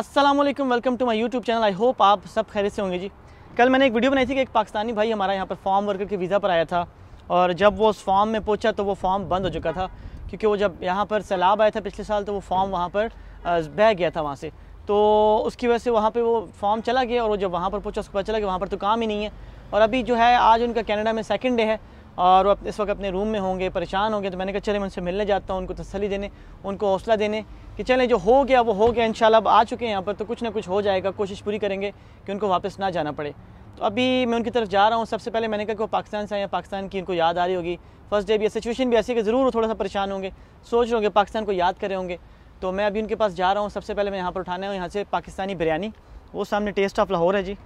अस्सलाम वालेकुम welcome to my YouTube channel I hope आप सब खैर से होंगे जी कल मैंने एक वीडियो बनाई थी कि एक पाकिस्तानी भाई हमारा यहाँ पर फॉर्म वर्कर के वीज़ा पर आया था और जब वो उस फॉर्म में पहुँचा तो वो फॉर्म बंद हो चुका था क्योंकि वो जब यहाँ पर सैलाब आया था पिछले साल तो वो फॉर्म वहाँ पर बह गया था वहाँ से तो उसकी वजह से वहाँ पर वो फॉर्म चला गया और वो जब वहाँ पर पहुँचा उसको पता चला कि वहाँ पर तो काम ही नहीं है और अभी जो है आज उनका कैनेडा में सेकेंड डे है और वो इस वक्त अपने रूम में होंगे परेशान होंगे तो मैंने कहा चले मैं उनसे मिलने जाता हूँ उनको तसली देने उनको हौसला देने कि चले जो हो गया वो हो गया इन अब आ चुके हैं यहाँ पर तो कुछ ना कुछ हो जाएगा कोशिश पूरी करेंगे कि उनको वापस ना जाना पड़े तो अभी मैं उनकी तरफ जा रहा हूँ सबसे पहले मैंने कहा कि वो पाकिस्तान से आए हैं पाकिस्तान की उनको याद आ रही होगी फर्स्ट डे भी सिचुएशन भी ऐसी कि ज़रूर थोड़ा सा परेशान होंगे सोच रहे होंगे पाकिस्तान को याद करें होंगे तो मैं अभी उनके पास जा रहा हूँ सबसे पहले मैं यहाँ पर उठाना है यहाँ से पाकिस्तानी बिरयानी वो सामने टेस्ट ऑफ लाहौर है जी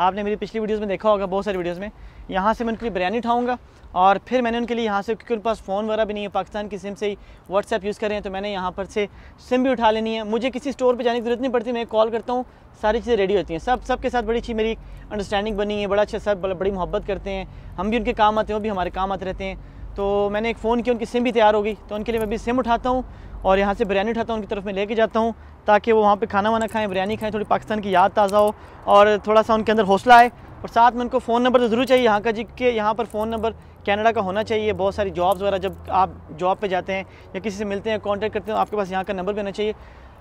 आपने मेरी पिछली वीडियोस में देखा होगा बहुत सारी वीडियोस में यहाँ से मैं उनके लिए बिरयानी उठाऊँगा और फिर मैंने उनके लिए यहाँ से क्योंकि उनके पास फ़ोन वगैरह भी नहीं है पाकिस्तान की सिम से ही व्हाट्सएप यूज़ कर रहे हैं तो मैंने यहाँ पर से सिम भी उठा लेनी है मुझे किसी स्टोर पर जाने की ज़रूरत नहीं पड़ती मैं कॉल करता हूँ सारी चीज़ें रेडी होती हैं सब सब के साथ बड़ी अच्छी मेरी अंडरस्टैंडिंग बनी है बड़ा अच्छा सब बड़ी मोहब्बत करते हैं हम भी उनके काम आते हैं वो भी हमारे काम आते रहते हैं तो मैंने एक फ़ोन किया उनकी सिम भी तैयार हो गई तो उनके लिए मैं भी सिम उठाता हूँ और यहाँ से बिरयानी उठाता हूँ उनकी तरफ मैं लेके जाता हूँ ताकि वो वहाँ पे खाना वाना खाएं बिरयानी खाएं थोड़ी पाकिस्तान की याद ताज़ा हो और थोड़ा सा उनके अंदर हौसला आए और साथ में उनको फ़ोन नंबर तो ज़रूर चाहिए यहाँ का जी के यहाँ पर फ़ोन नंबर कनाडा का होना चाहिए बहुत सारी जॉब्स वगैरह जब आप जॉब पे जाते हैं या किसी से मिलते हैं कांटेक्ट करते हैं आपके पास यहाँ का नंबर भी होना चाहिए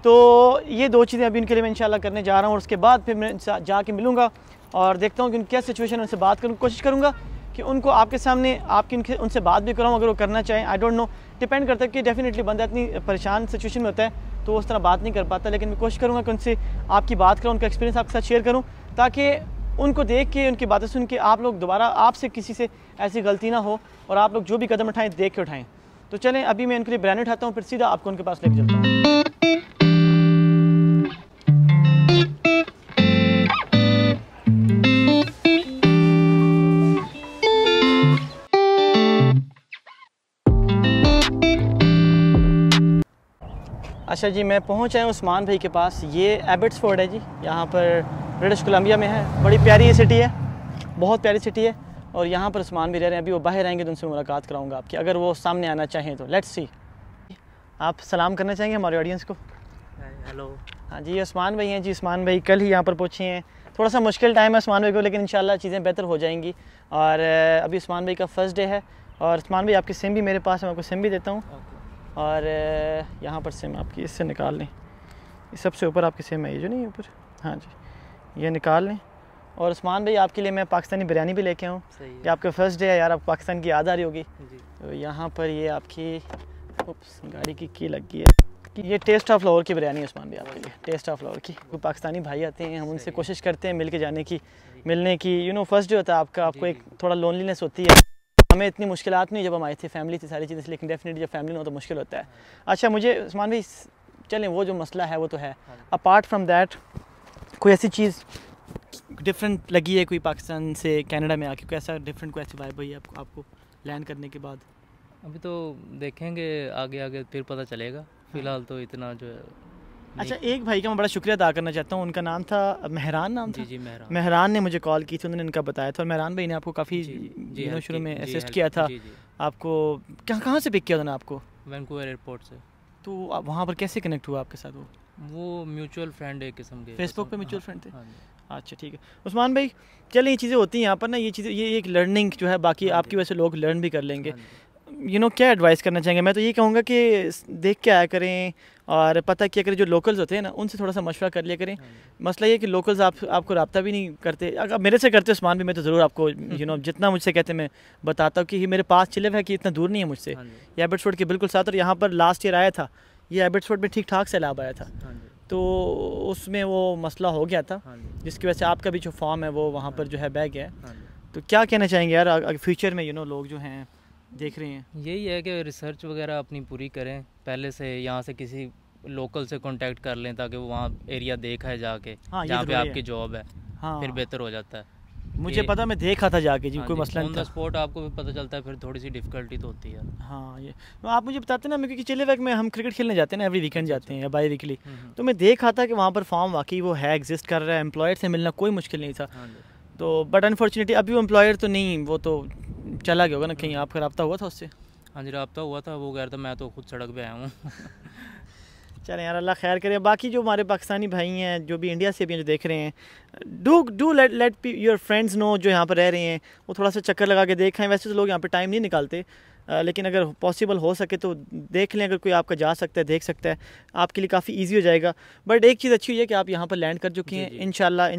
तो ये दो चीज़ें अभी इनके लिए मैं इन करने जा रहा हूँ और उसके बाद फिर मैं जाके मिलूँगा और देखता हूँ कि उनकी क्या सिचुएशन उनसे बात करूँ कोशिश करूँगा कि उनको आपके सामने आपकी उनके उनसे बात भी कराऊँ अगर वो करना चाहें आई डोंट नो डिपेंड करता है कि डेफिनेटली बंदा इतनी परेशान सिचुएशन में होता है तो उस तरह बात नहीं कर पाता लेकिन मैं कोशिश करूँगा कि उनसे आपकी बात करूँ उनका एक्सपीरियंस आपके साथ शेयर करूँ ताकि उनको देख के उनकी बातें सुन के आप लोग दोबारा आपसे किसी से ऐसी गलती ना हो और आप लोग जो भी कदम उठाएँ देख के उठाएँ तो चलें अभी मैं उनके लिए ब्रांड उठाता हूँ फिर सीधा आपको उनके पास लेके चलता हूँ अच्छा जी मैं पहुँच आया उस्मान भाई के पास ये एबट्सफोर्ड है जी यहाँ पर ब्रिटिश कोलम्बिया में है बड़ी प्यारी सिटी है बहुत प्यारी सिटी है और यहाँ पर उस्मान भी रह रहे हैं अभी वो बाहर आएंगे तो उनसे मुलाकात कराऊंगा आपकी अगर वो सामने आना चाहें तो लेट्स सी आप सलाम करना चाहेंगे हमारे ऑडियंस को हेलो हाँ जी उस्मान भाई हैं जी उस्मान भाई कल ही यहाँ पर पहुँचे हैं थोड़ा सा मुश्किल टाइम है उस्मान भाई को लेकिन इन चीज़ें बेहतर हो जाएंगी और अभी उस्मान भाई का फर्स्ट डे है और उस्मान भाई आपकी सिम भी मेरे पास है मैं आपको सिम भी देता हूँ और यहाँ पर सिम आपकी इससे निकाल लें सबसे ऊपर आपकी सिम है ये जो नहीं ऊपर हाँ जी ये निकाल लें और उस्मान भाई आपके लिए मैं पाकिस्तानी बिरयानी भी लेके आऊँ ये आपका फर्स्ट डे है यार आप पाकिस्तान की याद आ रही होगी तो यहाँ पर ये आपकी उप्स गाड़ी की की लग गई है ये टेस्ट ऑफ लाहौर की बिरयानी उस्मान भाई आपके लिए टेस्ट ऑफ लाहौर की कोई पाकिस्तानी भाई आते हैं हम उनसे कोशिश करते हैं मिल के जाने की मिलने की यू नो फर्स्ट जो होता है आपका आपको एक थोड़ा लोनलीनेस होती है हमें इतनी मुश्किल नहीं जब हम आए थे फैमिली थी सारी चीज़ें लेकिन डेफिनेटली जब फैमिली हो तो मुश्किल होता है अच्छा मुझे उस्मान भाई चलें वो जो मसला है वो तो है अपार्ट फ्राम दैट कोई ऐसी चीज़ डिफरेंट लगी है कोई पाकिस्तान से कनाडा में आके कैसा डिफरेंट कोई ऐसी वाइब हुई आपको आपको लैंड करने के बाद अभी तो देखेंगे आगे आगे फिर पता चलेगा हाँ। फिलहाल तो इतना जो है अच्छा एक भाई का मैं बड़ा शुक्रिया अदा करना चाहता हूँ उनका नाम था मेहरान नाम था जी, जी मेहरान मेहरान ने मुझे कॉल की थी उन्होंने इनका बताया था और मेहरान भाई ने आपको काफ़ी दिनों शुरू में असिस्ट किया था आपको कहाँ कहाँ से पिक किया उन्होंने आपको वैंकूवर एयरपोर्ट से तो वहाँ पर कैसे कनेक्ट हुआ आपके साथ वो वो म्यूचुअल फ्रेंड एक किस्म के फेसबुक पे म्यूचुअल हाँ, फ्रेंड थे हाँ अच्छा ठीक है उस्मान भाई चल ये चीज़ें होती हैं यहाँ पर ना ये चीज़ें ये एक लर्निंग जो है बाकी हाँ आपकी वजह से लोग लर्न भी कर लेंगे यू नो क्या एडवाइस करना चाहेंगे मैं तो ये कहूँगा कि देख के आया करें और पता किया करें जो लोकल्स होते हैं ना उनसे थोड़ा सा मशवरा कर लिया करें मसला ये कि लोकल्स आप आपको रबता भी नहीं करते अगर मेरे से करते उस्मान भी मैं तो ज़रूर आपको यू नो जितना मुझसे कहते मैं बताता हूँ कि ये मेरे पास चिलव है कि इतना दूर नहीं है मुझसे हाँ ये एबिट्स के बिल्कुल साथ और यहाँ पर लास्ट ईयर आया था ये एबिट्स में ठीक ठाक सैलाब आया था हाँ तो उसमें वो मसला हो गया था हाँ जिसकी वजह से आपका भी जो फॉर्म है वो वहाँ पर जो है बह गया तो क्या कहना चाहेंगे यार फ्यूचर में यू नो लोग जो हैं देख रहे हैं यही है कि रिसर्च वगैरह अपनी पूरी करें पहले से यहाँ से किसी लोकल से कांटेक्ट कर लें ताकि वो वहाँ एरिया देखा है जाके हाँ, जहाँ पे आपकी जॉब है हाँ, फिर बेहतर हो जाता है मुझे पता मैं देखा था जाके जी हाँ, कोई मसला नहीं था स्पॉट आपको भी पता चलता है फिर थोड़ी सी डिफिकल्टी तो होती है हाँ ये तो आप मुझे बताते ना क्योंकि चले वक्त में हम क्रिकेट खेलने जाते हैं ना एवरी वीकेंड अच्छा, जाते अच्छा। हैं बाई वीकली हम्म, हम्म। तो मैं देखा था कि वहाँ पर फॉर्म वाकई वो है एग्जिस्ट कर रहा है एम्प्लॉयर से मिलना कोई मुश्किल नहीं था हाँ तो बट अनफॉर्चुनेटली अभी वो एम्प्लॉयर तो नहीं वो तो चला गया होगा ना कहीं आपका रबता हुआ था उससे हाँ जी रबता हुआ था वो कह रहा था मैं तो खुद सड़क पर आया हूँ चलें यार अल्लाह खैर करे बाकी जो हमारे पाकिस्तानी भाई हैं जो भी इंडिया से भी जो देख रहे हैं do do let let your friends know जो यहाँ पर रह रहे हैं वो थोड़ा सा चक्कर लगा के देखें वैसे तो लोग यहाँ पर टाइम नहीं निकालते लेकिन अगर पॉसिबल हो सके तो देख लें अगर कोई आपका जा सकता है देख सकता है आपके लिए काफ़ी ईजी हो जाएगा बट एक चीज़ अच्छी हुई है कि आप यहाँ पर लैंड कर चुके हैं इन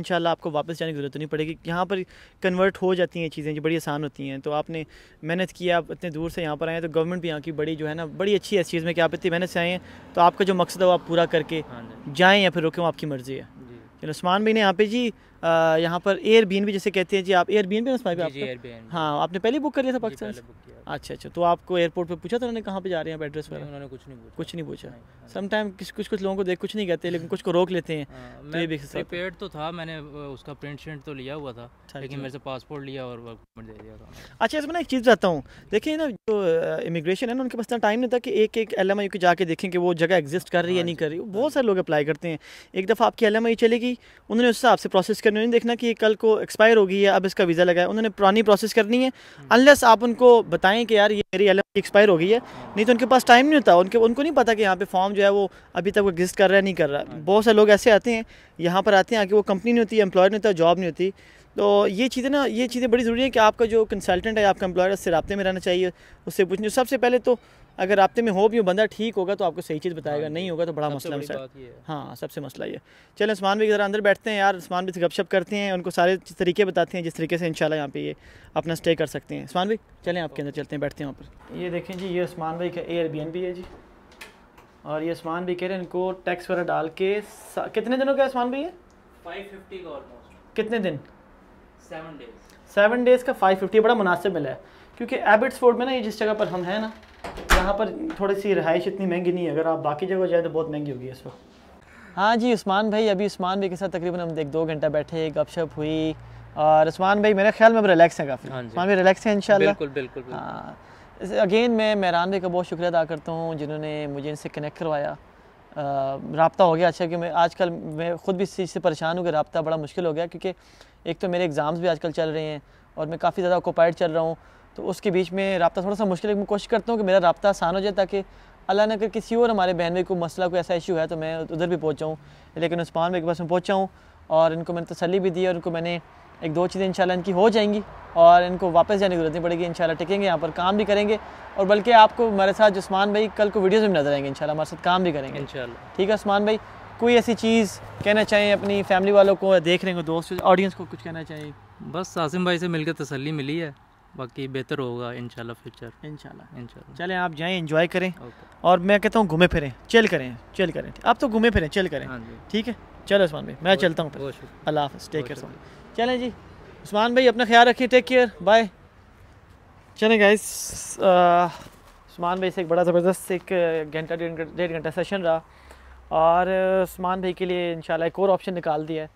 शाला आपको वापस जाने की ज़रूरत नहीं पड़ेगी यहाँ पर कन्वर्ट हो जाती हैं चीज़ें जो बड़ी आसान होती हैं तो आपने मेहनत की आप इतने दूर से यहाँ पर आए तो गवर्नमेंट भी यहाँ की बड़ी जो है ना बड़ी अच्छी है इस चीज़ में कि आप इतनी मेहनत से आए हैं तो आपका जो मकसद है वो आप पूरा करके हाँ जाएँ या फिर रुकें आपकी मर्ज़ी है चलो उस्मान भाई ने यहाँ पे जी यहाँ पर एयर बीन भी जैसे कहते हैं जी आप एयर बीन भी उसमें हाँ आपने पहले बुक कर लिया था पाकिस्तान अच्छा अच्छा तो आपको एयरपोर्ट पर पूछा था उन्होंने कहाँ पे जा रहे हैं एड्रेस पर उन्होंने कुछ नहीं पूछा कुछ नहीं पूछा हाँ। समटाइम कुछ कुछ लोगों को देख कुछ नहीं कहते लेकिन कुछ को रोक लेते हैं हाँ, तो ये पेड तो था मैंने उसका प्रिंट शिंट तो लिया हुआ था अच्छा, लेकिन मेरे से पासपोर्ट लिया और वर्क दे दिया था अच्छा इसमें ना एक चीज़ बताता हूँ देखिए ना जो इमिग्रेशन है ना उनके पास इतना टाइम नहीं था कि एक एक एल एम आई को जाके देखें कि वो जगह एग्जिस्ट कर रही है हाँ नहीं कर रही बहुत सारे लोग अप्लाई करते हैं एक दफ़ा आपकी एल एम आई चलेगी उन्होंने उस हिसाब से प्रोसेस कर उन्हें देखना कि कल को एक्सपायर होगी या अब इसका वीज़ा लगाया उन्होंने पुरानी प्रोसेस करनी है अनलेस आप उनको बताएं कि यार ये मेरी एल एक्सपायर हो गई है नहीं तो उनके पास टाइम नहीं होता उनके उनको नहीं पता कि यहाँ पे फॉर्म जो है वो अभी तक एग्जिस्ट कर रहा है नहीं कर रहा है हाँ। बहुत से लोग ऐसे आते हैं यहाँ पर आते हैं आके वो कंपनी नहीं होती एम्प्लॉयर नहीं होता जॉब नहीं होती तो ये चीज़ें ना ये चीज़ें बड़ी ज़रूरी है कि आपका जो कंसल्टेंट है आपका एम्प्लॉयर उससे रबते में रहना चाहिए उससे पूछना सबसे पहले तो अगर रबते में हो भी हो बंदा ठीक होगा तो आपको सही चीज़ हाँ बताएगा नहीं होगा तो बड़ा मसला मसला हाँ सबसे मसला ये चलें उस्मान भी ज़रा अंदर बैठते हैं यार उस्मान भी से गपशप करते हैं उनको सारे तरीके बताते हैं जिस तरीके से इंशाल्लाह यहाँ पे ये अपना स्टे कर सकते हैं स्मान भाई चलें आपके अंदर चलते हैं बैठते हैं वहाँ पर ये देखें जी ये उस्मान भाई का एयर बी है जी और ये उस्मान भी कह रहे हैं इनको टैक्स वगैरह डाल के कितने दिनों का उस्मान भाई है फाइव फिफ्टी का कितने दिन सेवन डेज सेवन डेज़ का फाइव फिफ्टी बड़ा मुनासिब मिला है क्योंकि एबिट्स फोर्ड में ना ये जिस जगह पर हम हैं ना यहाँ पर थोड़ी सी रहाइश इतनी महंगी नहीं है अगर आप बाकी जगह जाए तो बहुत महंगी होगी इस वक्त हाँ जी उस्मान भाई अभी उस्मान भाई के साथ तकरीबन हम एक दो घंटा बैठे गपशप हुई और उस्मान भाई मेरे ख्याल में रिलैक्स है काफ़ी उस्मान भाई रिलैक्स हैं इंशाल्लाह बिल्कुल बिल्कुल हाँ अगेन मैं मेहरान भाई का बहुत शुक्रिया अदा करता हूँ जिन्होंने मुझे इनसे कनेक्ट करवाया रबता हो गया अच्छा कि मैं आजकल मैं ख़ुद भी इस चीज़ से परेशान हूँ कि रबता बड़ा मुश्किल हो गया क्योंकि एक तो मेरे एग्ज़ाम्स भी आजकल चल रहे हैं और मैं काफ़ी ज़्यादा ऑकोपाइड चल रहा हूँ तो उसके बीच में रबता थोड़ा सा मुश्किल है मैं कोशिश करता हूँ कि मेरा रबता आसान हो जाए ताकि अल्लाह ने अगर किसी और हमारे बहन भाई को मसला कोई ऐसा इशू है तो मैं उधर भी पहुँचाऊँ लेकिन उस्मान भाई के पास मैं पहुँचाऊँ और इनको मैंने तसली भी दी और इनको मैंने एक दो चीज़ें इंशाल्लाह इनकी हो जाएंगी और इनको वापस जाने की जरूरत नहीं पड़ेगी इंशाल्लाह टिकेंगे यहाँ पर काम भी करेंगे और बल्कि आपको हमारे साथ जस्मान भाई कल को वीडियोज़ में नजर आएंगे इंशाल्लाह हमारे साथ काम भी करेंगे इंशाल्लाह ठीक है उस्मान भाई कोई ऐसी चीज़ कहना चाहें अपनी फैमिली वालों को देख रहे हो दोस्त ऑडियंस को कुछ कहना चाहिए बस आसिम भाई से मिलकर तसली मिली है बाकी बेहतर होगा इंशाल्लाह फ्यूचर इंशाल्लाह इंशाल्लाह चलें आप जाएं एंजॉय करें और मैं कहता हूँ घूमे फिरें चल करें चल करें आप तो घूमे फिरें चल करें हाँ ठीक है चलो उस्मान भाई मैं चलता हूँ अल्लाह हाफ टेक केयर चलें जी उस्मान भाई अपना ख्याल रखिए टेक केयर बाय चलें गाइस उस्मान भाई से एक बड़ा ज़बरदस्त एक घंटा डेढ़ घंटा सेशन रहा और उस्मान भाई के लिए इंशाल्लाह एक और ऑप्शन निकाल दिया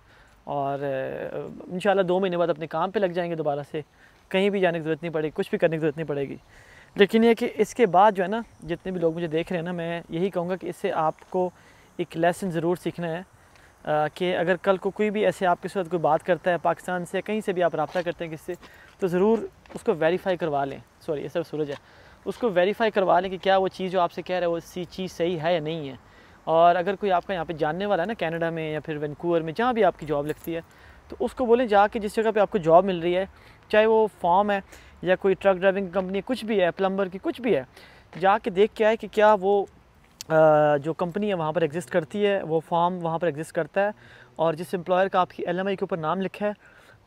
और इंशाल्लाह दो महीने बाद अपने काम पे लग जाएंगे दोबारा से कहीं भी जाने की ज़रूरत नहीं पड़ेगी कुछ भी करने की ज़रूरत नहीं पड़ेगी लेकिन ये कि इसके बाद जो है ना जितने भी लोग मुझे देख रहे हैं ना मैं यही कहूँगा कि इससे आपको एक लेसन ज़रूर सीखना है कि अगर कल को कोई भी ऐसे आपके साथ कोई बात करता है पाकिस्तान से कहीं से भी आप रबता करते हैं किससे तो ज़रूर उसको वेरीफाई करवा लें सॉरी ये सब सूरज है उसको वेरीफाई करवा लें कि क्या वो चीज़ जो आपसे कह रहा है वो सी चीज़ सही है या नहीं है और अगर कोई आपका यहाँ पे जानने वाला है ना कनाडा में या फिर वैनकूवर में जहाँ भी आपकी जॉब लगती है तो उसको बोलें जाके जिस जगह पे आपको जॉब मिल रही है चाहे वो फॉर्म है या कोई ट्रक ड्राइविंग कंपनी कुछ भी है प्लम्बर की कुछ भी है जाके देख के आए कि क्या वो जो कंपनी है वहाँ पर एग्जिस्ट करती है वो फॉर्म वहाँ पर एग्जिस्ट करता है और जिस एम्प्लॉयर का आपकी एल के ऊपर नाम लिखा है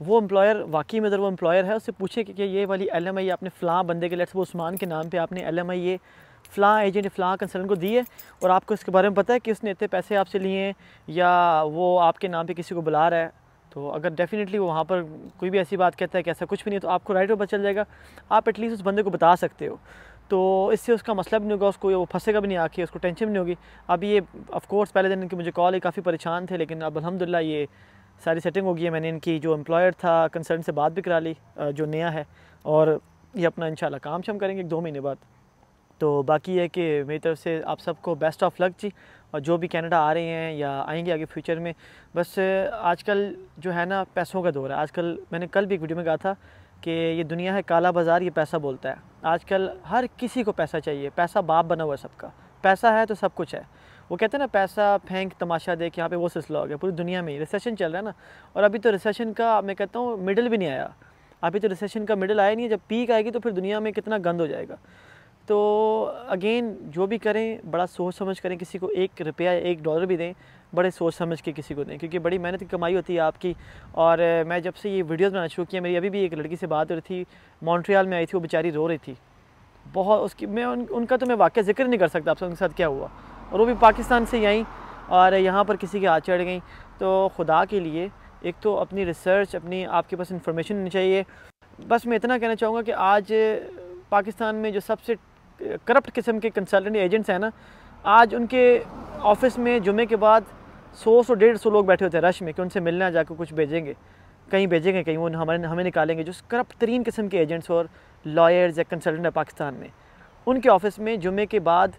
वो एम्प्लॉयर वाकई में अगर वो एम्प्लॉयर है उससे पूछे कि, कि ये वाली एल एम आई आपने फ़लाँ बंदे के लेट्स वो उस्मान के नाम पे आपने एल एम आई ये फ़लाँ एजेंट फ़लाँ कंसर्न को दी है और आपको इसके बारे में पता है कि उसने इतने पैसे आपसे लिए हैं या वो आपके नाम पे किसी को बुला रहा है तो अगर डेफिनेटली वो वहाँ पर कोई भी ऐसी बात कहता है कि ऐसा कुछ भी नहीं तो आपको राइट ऊपर चल जाएगा आप एटलीस्ट उस बंदे को बता सकते हो तो इससे उसका मसला भी नहीं होगा उसको वो फंसेगा भी नहीं आके उसको टेंशन भी नहीं होगी अब ये ऑफकोर्स पहले दिन इनकी मुझे कॉल है काफ़ी परेशान थे लेकिन अब अलहमदिल्ला ये सारी सेटिंग हो गई है मैंने इनकी जो एम्प्लॉयर था कंसर्न से बात भी करा ली जो नया है और ये अपना इंशाल्लाह काम शम करेंगे एक दो महीने बाद तो बाकी है कि मेरी तरफ से आप सबको बेस्ट ऑफ लक जी और जो भी कनाडा आ रहे हैं या आएंगे आगे फ्यूचर में बस आजकल जो है ना पैसों का दौर है आजकल मैंने कल भी एक वीडियो में कहा था कि ये दुनिया है काला बाज़ार ये पैसा बोलता है आजकल हर किसी को पैसा चाहिए पैसा बाप बना हुआ है सबका पैसा है तो सब कुछ है वो कहते हैं ना पैसा फेंक तमाशा देख यहाँ पे वो सिलसिला हो गया पूरी दुनिया में ही रिसेशन चल रहा है ना और अभी तो रिसेशन का मैं कहता हूँ मिडिल भी नहीं आया अभी तो रिसेशन का मिडिल आया नहीं है जब पीक आएगी तो फिर दुनिया में कितना गंद हो जाएगा तो अगेन जो भी करें बड़ा सोच समझ करें किसी को एक रुपया एक डॉलर भी दें बड़े सोच समझ के किसी को दें क्योंकि बड़ी मेहनत की कमाई होती है आपकी और मैं जब से ये वीडियोस बनाना शुरू किया मेरी अभी भी एक लड़की से बात हो रही थी मॉन्ट्रियल में आई थी वो बेचारी रो रही थी बहुत उसकी मैं उन, उनका तो मैं वाक्य जिक्र नहीं कर सकता आपसे उनके साथ क्या हुआ और वो भी पाकिस्तान से आई और यहाँ पर किसी के हाथ चढ़ गई तो खुदा के लिए एक तो अपनी रिसर्च अपनी आपके पास इंफॉर्मेशन होनी चाहिए बस मैं इतना कहना चाहूँगा कि आज पाकिस्तान में जो सबसे करप्ट किस्म के कंसल्टेंट एजेंट्स हैं ना आज उनके ऑफिस में जुमे के बाद सौ सौ डेढ़ सौ लोग बैठे होते हैं रश में कि उनसे मिलना जाकर कुछ भेजेंगे कहीं भेजेंगे कहीं वो हमारे हमें निकालेंगे जो करप्ट तरीन किस्म के एजेंट्स और लॉयर्स या कंसल्टेंट है पाकिस्तान में उनके ऑफिस में जुमे के बाद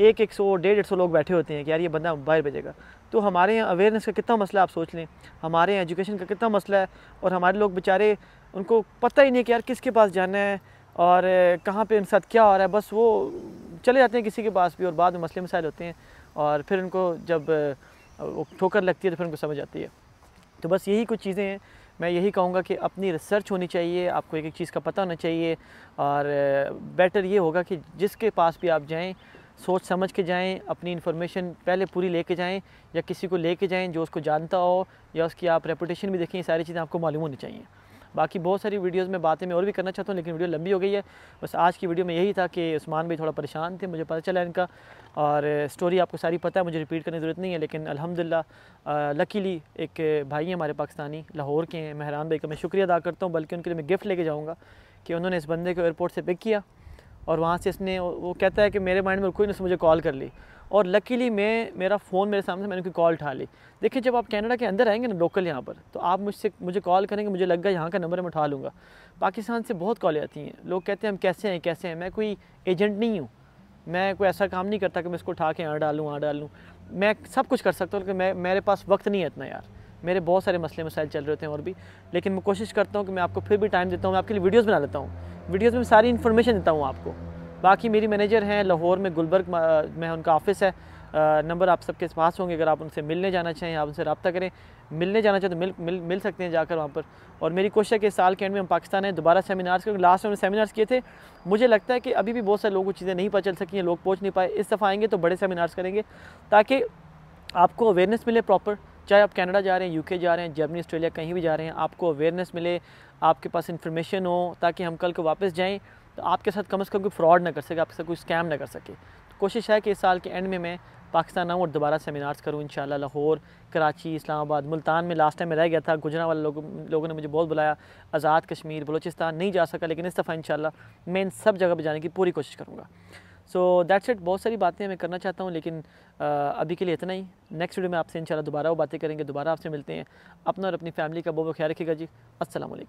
एक एक सौ डेढ़ डेढ़ सौ लोग बैठे होते हैं कि यार ये बंदा बाहर भेजेगा तो हमारे यहाँ अवेयरनेस का कितना मसला आप सोच लें हमारे यहाँ एजुकेशन का कितना मसला है और हमारे लोग बेचारे उनको पता ही नहीं कि यार किसके पास जाना है और कहाँ पे उनके साथ क्या हो रहा है बस वो चले जाते हैं किसी के पास भी और बाद में मसले मसाइल होते हैं और फिर उनको जब वो ठोकर लगती है तो फिर उनको समझ आती है तो बस यही कुछ चीज़ें हैं मैं यही कहूँगा कि अपनी रिसर्च होनी चाहिए आपको एक एक चीज़ का पता होना चाहिए और बेटर ये होगा कि जिसके पास भी आप जाएँ सोच समझ के जाएँ अपनी इन्फॉर्मेशन पहले पूरी लेके जाएँ या किसी को लेके जाएँ जो उसको जानता हो या उसकी आप रेपुटेशन भी देखें सारी चीज़ें आपको मालूम होनी चाहिए बाकी बहुत सारी वीडियोज़ में बातें मैं और भी करना चाहता हूँ लेकिन वीडियो लंबी हो गई है बस आज की वीडियो में यही था कि उस्मान भाई थोड़ा परेशान थे मुझे पता चला इनका और स्टोरी आपको सारी पता है मुझे रिपीट करने की ज़रूरत नहीं है लेकिन अलहमदिल्ला लकीली एक भाई हैं हमारे पाकिस्तानी लाहौर के हैं महरान भाई का मैं शुक्रिया अदा करता हूँ बल्कि उनके लिए मैं गिफ्ट लेके जाऊँगा कि उन्होंने इस बंदे को एयरपोर्ट से पिक किया और वहाँ से इसने वो कहता है कि मेरे माइंड में कोई ना उसने मुझे कॉल कर ली और लकीली मैं मेरा फ़ोन मेरे सामने मैंने उनकी कॉल उठा ली देखिए जब आप कनाडा के अंदर आएंगे ना लोकल यहाँ पर तो आप मुझसे मुझे कॉल करेंगे मुझे लग गया यहाँ का नंबर मैं उठा लूँगा पाकिस्तान से बहुत कॉलें आती हैं लोग कहते हैं हम कैसे हैं कैसे हैं मैं कोई एजेंट नहीं हूँ मैं कोई ऐसा काम नहीं करता कि मैं इसको उठा के यहाँ डालूँ वहाँ डालूँ मैं सब कुछ कर सकता हूँ लेकिन मैं मेरे पास वक्त नहीं है इतना यार मेरे बहुत सारे मसले मसाइल चल रहे थे और भी लेकिन मैं कोशिश करता हूँ कि मैं आपको फिर भी टाइम देता हूँ मैं आपके लिए वीडियोज़ बना लेता हूँ वीडियोज़ में सारी इन्फॉर्मेशन देता हूँ आपको बाकी मेरी मैनेजर हैं लाहौर में गुलबर्ग में उनका ऑफिस है नंबर आप सबके पास होंगे अगर आप उनसे मिलने जाना चाहें आप उनसे रबता करें मिलने जाना चाहें तो मिल मिल मिल सकते हैं जाकर वहाँ पर और मेरी कोशिश है कि साल के एंड में हम पाकिस्तान है दोबारा सेमिनार्स क्योंकि लास्ट में सेमिनार्स किए थे मुझे लगता है कि अभी भी बहुत सारे लोगों को चीज़ें नहीं पता चल सकी हैं लोग पहुँच नहीं पाए इस दफ़ा आएंगे तो बड़े सेमिनार्स करेंगे ताकि आपको अवेयरनेस मिले प्रॉपर चाहे आप कनाडा जा रहे हैं यूके जा रहे हैं जर्मनी ऑस्ट्रेलिया कहीं भी जा रहे हैं आपको अवेयरनेस मिले आपके पास इन्फॉर्मेशन हो ताकि हम कल को वापस जाएँ तो आपके साथ कम से कम कोई फ्रॉड ना कर सके आपके साथ कोई स्कैम ना कर सके तो कोशिश है कि इस साल के एंड में मैं पाकिस्तान आऊँ और दोबारा सेमिनार्स करूँ इन लाहौर कराची इस्लामाबाद मुल्तान में लास्ट टाइम मैं रह गया था गुजरा वाले लोगों लोगों ने मुझे बहुत बुलाया आज़ाद कश्मीर बलोचिस्तान नहीं जा सका लेकिन इस दफ़ा इन मैं इन सब जगह पर जाने की पूरी कोशिश करूँगा सो दैट्स इट बहुत सारी बातें मैं करना चाहता हूँ लेकिन आ, अभी के लिए इतना ही नेक्स्ट वीडियो में आपसे इंशाल्लाह दोबारा वो बातें करेंगे दोबारा आपसे मिलते हैं अपना और अपनी फैमिली का बहुत ख्याल रखिएगा जी असलम